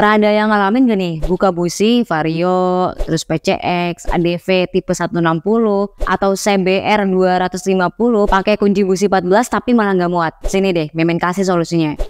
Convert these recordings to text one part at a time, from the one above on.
Pernah ada yang ngalamin gak nih? Buka busi, vario, terus PCX, ADV tipe 160 atau CBR 250 pakai kunci busi 14 tapi malah nggak muat. Sini deh, memen kasih solusinya.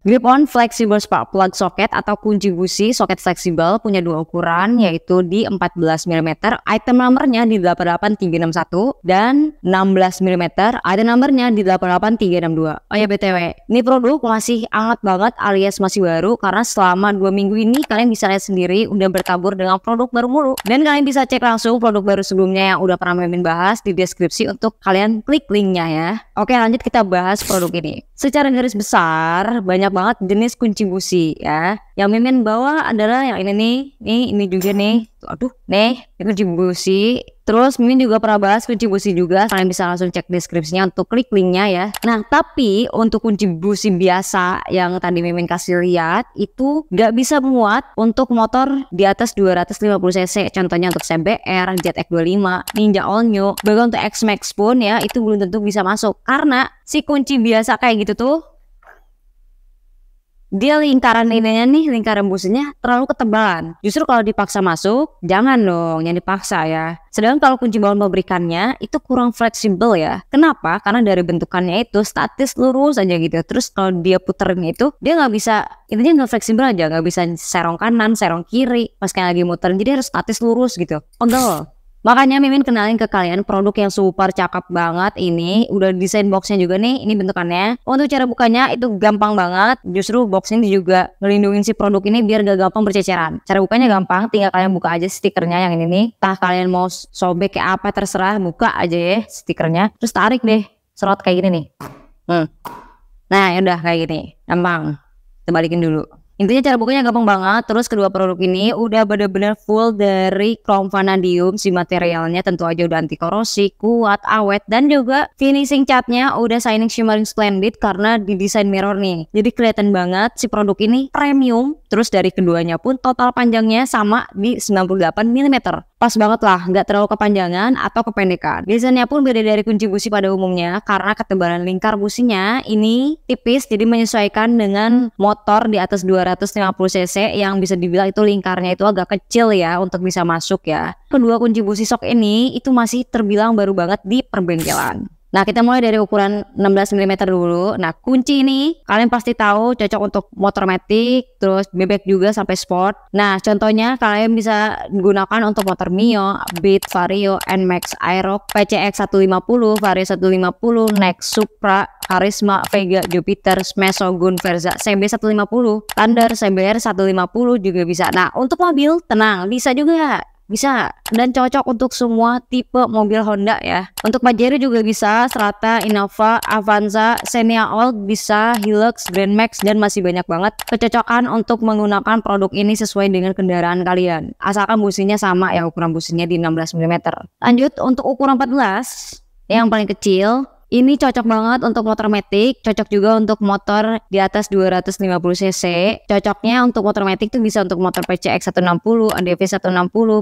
Grip on flexible spark plug socket atau kunci busi soket fleksibel punya dua ukuran yaitu di 14 mm item numbernya di 88361 dan 16 mm item numbernya di 88362. Oh ya BTW, ini produk masih hangat banget alias masih baru karena selama dua minggu ini kalian bisa lihat sendiri udah bertabur dengan produk baru mulu. Dan kalian bisa cek langsung produk baru sebelumnya yang udah pernah Mimin bahas di deskripsi untuk kalian klik linknya ya. Oke lanjut kita bahas produk ini. Secara garis besar banyak banyak banget jenis kunci busi ya. Yang mimin bawa adalah yang ini nih, nih ini juga nih. Aduh, nih kunci busi. Terus mimin juga pernah bahas kunci busi juga. Kalian bisa langsung cek deskripsinya untuk klik linknya ya. Nah tapi untuk kunci busi biasa yang tadi mimin kasih lihat itu nggak bisa muat untuk motor di atas 250 cc. Contohnya untuk CBR, Jet X25, Ninja All New, bahkan untuk X Max pun ya itu belum tentu bisa masuk karena si kunci biasa kayak gitu tuh dia lingkaran ininya nih lingkaran businya terlalu ketebalan justru kalau dipaksa masuk jangan dong yang dipaksa ya sedangkan kalau kunci bawah memberikannya, itu kurang fleksibel ya kenapa karena dari bentukannya itu statis lurus aja gitu terus kalau dia puterin itu dia nggak bisa intinya nggak fleksibel aja nggak bisa serong kanan serong kiri pas kayak lagi muter, jadi harus statis lurus gitu ondel Makanya Mimin kenalin ke kalian produk yang super cakep banget ini. Udah desain boxnya juga nih, ini bentukannya. Untuk cara bukanya itu gampang banget. Justru boxnya juga melindungi si produk ini biar gak gampang berceceran. Cara bukanya gampang, tinggal kalian buka aja stikernya yang ini nih. Entah kalian mau sobek kayak apa terserah, buka aja ya stikernya. Terus tarik deh, serot kayak gini nih. Hmm. Nah, ya udah kayak gini. Gampang. Kita balikin dulu. Intinya cara bukanya gampang banget. Terus kedua produk ini udah bener-bener full dari chrome vanadium si materialnya tentu aja udah anti korosi, kuat, awet dan juga finishing catnya udah shining shimmering splendid karena di desain mirror nih. Jadi kelihatan banget si produk ini premium. Terus dari keduanya pun total panjangnya sama di 98 mm pas banget lah, nggak terlalu kepanjangan atau kependekan. Desainnya pun beda dari kunci busi pada umumnya karena ketebalan lingkar businya ini tipis jadi menyesuaikan dengan motor di atas 250 cc yang bisa dibilang itu lingkarnya itu agak kecil ya untuk bisa masuk ya. Kedua kunci busi sok ini itu masih terbilang baru banget di perbengkelan. Nah, kita mulai dari ukuran 16 mm dulu. Nah, kunci ini kalian pasti tahu cocok untuk motor matic, terus bebek juga sampai sport. Nah, contohnya kalian bisa gunakan untuk motor Mio, Beat, Vario, NMAX Aero, PCX 150, Vario 150, Nex, Supra, Karisma, Vega, Jupiter, Shogun, Verza, CB 150, Thunder, CBR 150 juga bisa. Nah, untuk mobil, tenang, bisa juga bisa dan cocok untuk semua tipe mobil Honda ya. Untuk Pajero juga bisa, Strata, Innova, Avanza, Xenia Old bisa, Hilux, Grand Max dan masih banyak banget kecocokan untuk menggunakan produk ini sesuai dengan kendaraan kalian. Asalkan businya sama ya ukuran businya di 16 mm. Lanjut untuk ukuran 14 yang paling kecil ini cocok banget untuk motor matic, cocok juga untuk motor di atas 250 cc. Cocoknya untuk motor matic tuh bisa untuk motor PCX 160, NDV 160,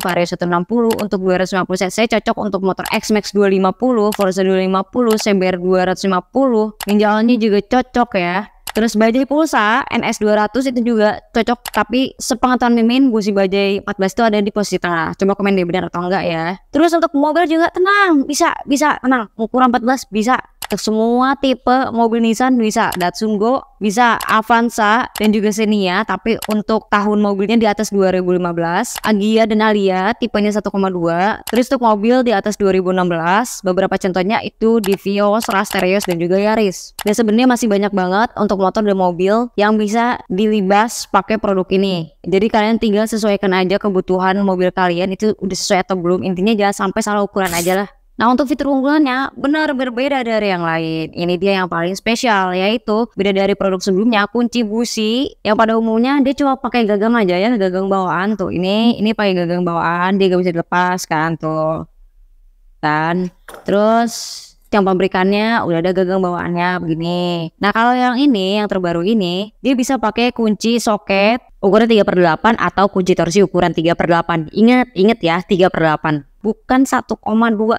Vario 160. Untuk 250 cc cocok untuk motor X-Max 250, Forza 250, Sember 250. Ginjalnya juga cocok ya. Terus bajai pulsa NS200 itu juga cocok tapi sepengetahuan Mimin busi bajai 14 itu ada di posisi tengah. Coba komen deh benar atau enggak ya. Terus untuk mobil juga tenang, bisa bisa tenang. Ukuran 14 bisa semua tipe mobil Nissan bisa Datsun Go, bisa Avanza dan juga Xenia tapi untuk tahun mobilnya di atas 2015 Agia dan Alia tipenya 1,2 terus untuk mobil di atas 2016 beberapa contohnya itu di Vios, Rasterios dan juga Yaris dan sebenarnya masih banyak banget untuk untuk motor dan mobil yang bisa dilibas pakai produk ini. Jadi kalian tinggal sesuaikan aja kebutuhan mobil kalian itu udah sesuai atau belum. Intinya jangan sampai salah ukuran aja lah. Nah untuk fitur unggulannya benar berbeda dari yang lain. Ini dia yang paling spesial yaitu beda dari produk sebelumnya kunci busi yang pada umumnya dia cuma pakai gagang aja ya gagang bawaan tuh. Ini ini pakai gagang bawaan dia gak bisa dilepas kan tuh. Dan terus yang pemberikannya udah ada gagang bawaannya begini. Nah kalau yang ini, yang terbaru ini, dia bisa pakai kunci soket ukuran 3 per 8 atau kunci torsi ukuran 3 per 8. Ingat, ingat ya 3 per 8. Bukan 1,2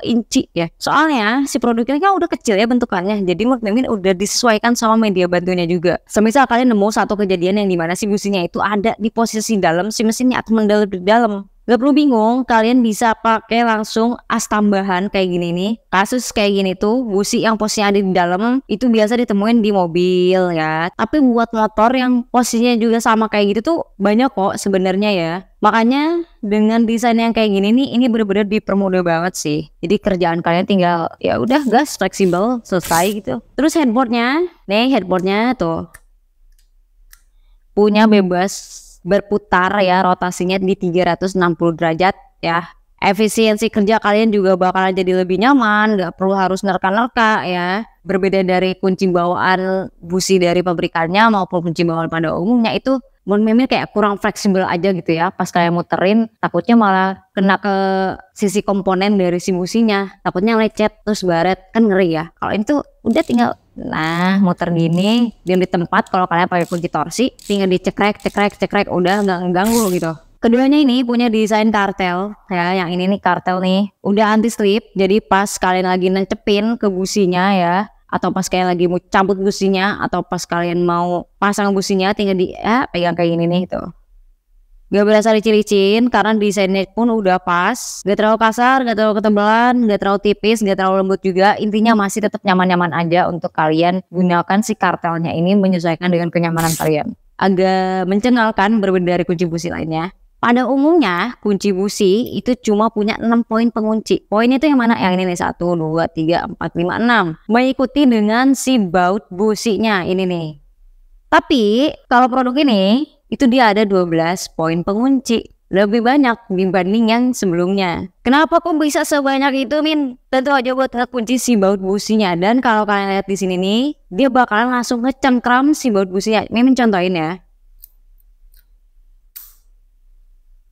inci ya. Soalnya si produknya kan udah kecil ya bentukannya. Jadi mungkin udah disesuaikan sama media bantunya juga. Semisal kalian nemu satu kejadian yang dimana si businya itu ada di posisi dalam si mesinnya atau mendalam di dalam Gak perlu bingung, kalian bisa pakai langsung as tambahan kayak gini nih. Kasus kayak gini tuh, busi yang posnya ada di dalam itu biasa ditemuin di mobil ya. Tapi buat motor yang posisinya juga sama kayak gitu tuh banyak kok sebenarnya ya. Makanya dengan desain yang kayak gini nih ini bener-bener dipermudah banget sih. Jadi kerjaan kalian tinggal ya udah gas fleksibel selesai gitu. Terus headboardnya, nih headboardnya tuh punya bebas berputar ya rotasinya di 360 derajat ya efisiensi kerja kalian juga bakal jadi lebih nyaman nggak perlu harus nerka-nerka ya berbeda dari kunci bawaan busi dari pabrikannya maupun kunci bawaan pada umumnya itu Bon Mimir kayak kurang fleksibel aja gitu ya pas kalian muterin takutnya malah kena ke sisi komponen dari si businya takutnya lecet terus baret kan ngeri ya kalau itu udah tinggal Nah, muter gini, diam di tempat kalau kalian pakai kunci torsi, tinggal dicekrek, cekrek, cekrek, udah nggak ngeganggu gitu. Keduanya ini punya desain kartel, ya. Yang ini nih kartel nih, udah anti slip, jadi pas kalian lagi nancepin ke businya ya, atau pas kalian lagi mau cabut businya, atau pas kalian mau pasang businya, tinggal di, ya, pegang kayak gini nih, tuh. Gitu. Gak berasa licin-licin karena desainnya pun udah pas. Gak terlalu kasar, gak terlalu ketebalan, gak terlalu tipis, gak terlalu lembut juga. Intinya masih tetap nyaman-nyaman aja untuk kalian gunakan si kartelnya ini menyesuaikan dengan kenyamanan kalian. Agak mencengalkan berbeda dari kunci busi lainnya. Pada umumnya kunci busi itu cuma punya 6 poin pengunci. Poinnya itu yang mana? Yang ini nih 1, 2, 3, 4, 5, 6. Mengikuti dengan si baut businya ini nih. Tapi kalau produk ini itu dia ada 12 poin pengunci lebih banyak dibanding yang sebelumnya. Kenapa kok bisa sebanyak itu, Min? Tentu aja buat kunci si baut businya. Dan kalau kalian lihat di sini nih, dia bakalan langsung ngecengkram si baut businya. Min contohin ya.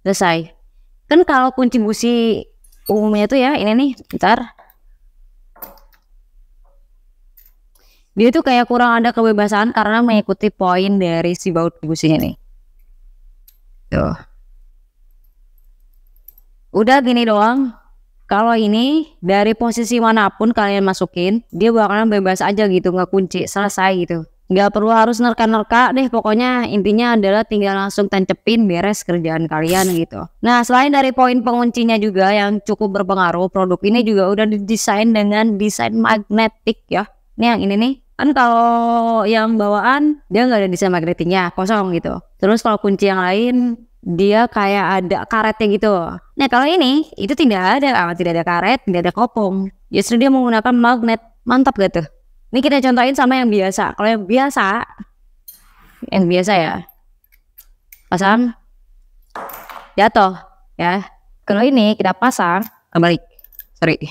Selesai. Kan kalau kunci busi umumnya tuh ya, ini nih, bentar. Dia tuh kayak kurang ada kebebasan karena mengikuti poin dari si baut businya nih. Tuh. Udah gini doang. Kalau ini dari posisi manapun kalian masukin, dia bakalan bebas aja gitu, nggak kunci, selesai gitu. Nggak perlu harus nerka-nerka deh, pokoknya intinya adalah tinggal langsung tancepin beres kerjaan kalian gitu. Nah, selain dari poin penguncinya juga yang cukup berpengaruh, produk ini juga udah didesain dengan desain magnetik ya. Ini yang ini nih, kan kalau yang bawaan dia nggak ada desain magnetiknya kosong gitu terus kalau kunci yang lain dia kayak ada karetnya gitu nah kalau ini itu tidak ada amat ah, tidak ada karet tidak ada kopong justru dia menggunakan magnet mantap gitu ini kita contohin sama yang biasa kalau yang biasa yang biasa ya pasang jatuh ya kalau ini kita pasang kembali ah, sorry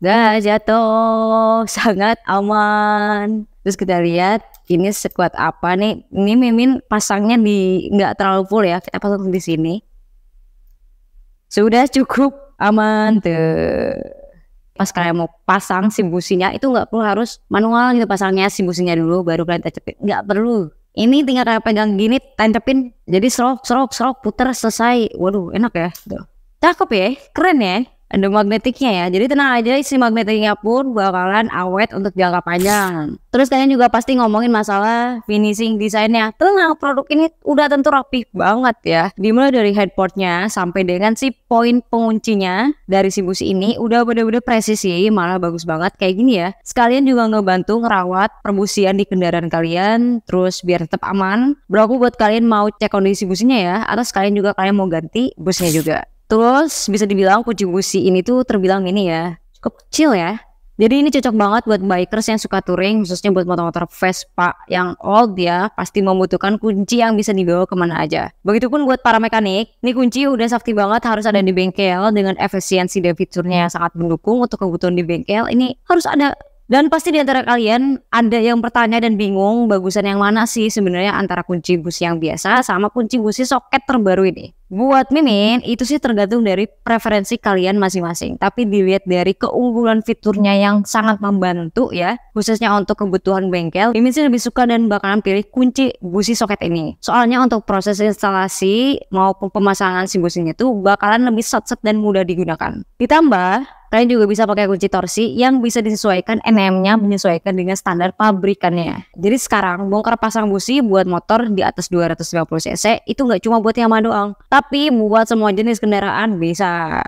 Gak jatuh, sangat aman. Terus kita lihat ini sekuat apa nih. Ini Mimin pasangnya di nggak terlalu full ya. Kita pasang di sini. Sudah cukup aman tuh. Pas kalian mau pasang si businya itu nggak perlu harus manual gitu pasangnya si businya dulu baru kalian tancapin. Nggak perlu. Ini tinggal kalian pegang gini, tancapin. Jadi serok, serok, serok, puter, selesai. Waduh, enak ya. Tuh. Cakep ya, keren ya ada magnetiknya ya. Jadi tenang aja isi magnetiknya pun bakalan awet untuk jangka panjang. Terus kalian juga pasti ngomongin masalah finishing desainnya. Tenang, produk ini udah tentu rapi banget ya. Dimulai dari headboardnya sampai dengan si poin penguncinya dari si busi ini udah bener-bener presisi, malah bagus banget kayak gini ya. Sekalian juga ngebantu ngerawat perbusian di kendaraan kalian, terus biar tetap aman. Berlaku buat kalian mau cek kondisi businya ya, atau sekalian juga kalian mau ganti busnya juga. Terus bisa dibilang busi ini tuh terbilang ini ya, cukup kecil ya. Jadi ini cocok banget buat bikers yang suka touring, khususnya buat motor-motor Vespa yang old ya, pasti membutuhkan kunci yang bisa dibawa kemana aja. Begitupun buat para mekanik, ini kunci udah safety banget harus ada di bengkel dengan efisiensi dan fiturnya yang sangat mendukung untuk kebutuhan di bengkel. Ini harus ada dan pasti di antara kalian ada yang bertanya dan bingung bagusan yang mana sih sebenarnya antara kunci busi yang biasa sama kunci busi soket terbaru ini. Buat Mimin, itu sih tergantung dari preferensi kalian masing-masing. Tapi dilihat dari keunggulan fiturnya yang sangat membantu ya, khususnya untuk kebutuhan bengkel, Mimin sih lebih suka dan bakalan pilih kunci busi soket ini. Soalnya untuk proses instalasi maupun pemasangan si businya itu bakalan lebih short dan mudah digunakan. Ditambah, Kalian juga bisa pakai kunci torsi yang bisa disesuaikan NM-nya menyesuaikan dengan standar pabrikannya. Jadi sekarang bongkar pasang busi buat motor di atas 250 cc itu nggak cuma buat Yamaha doang, tapi buat semua jenis kendaraan bisa.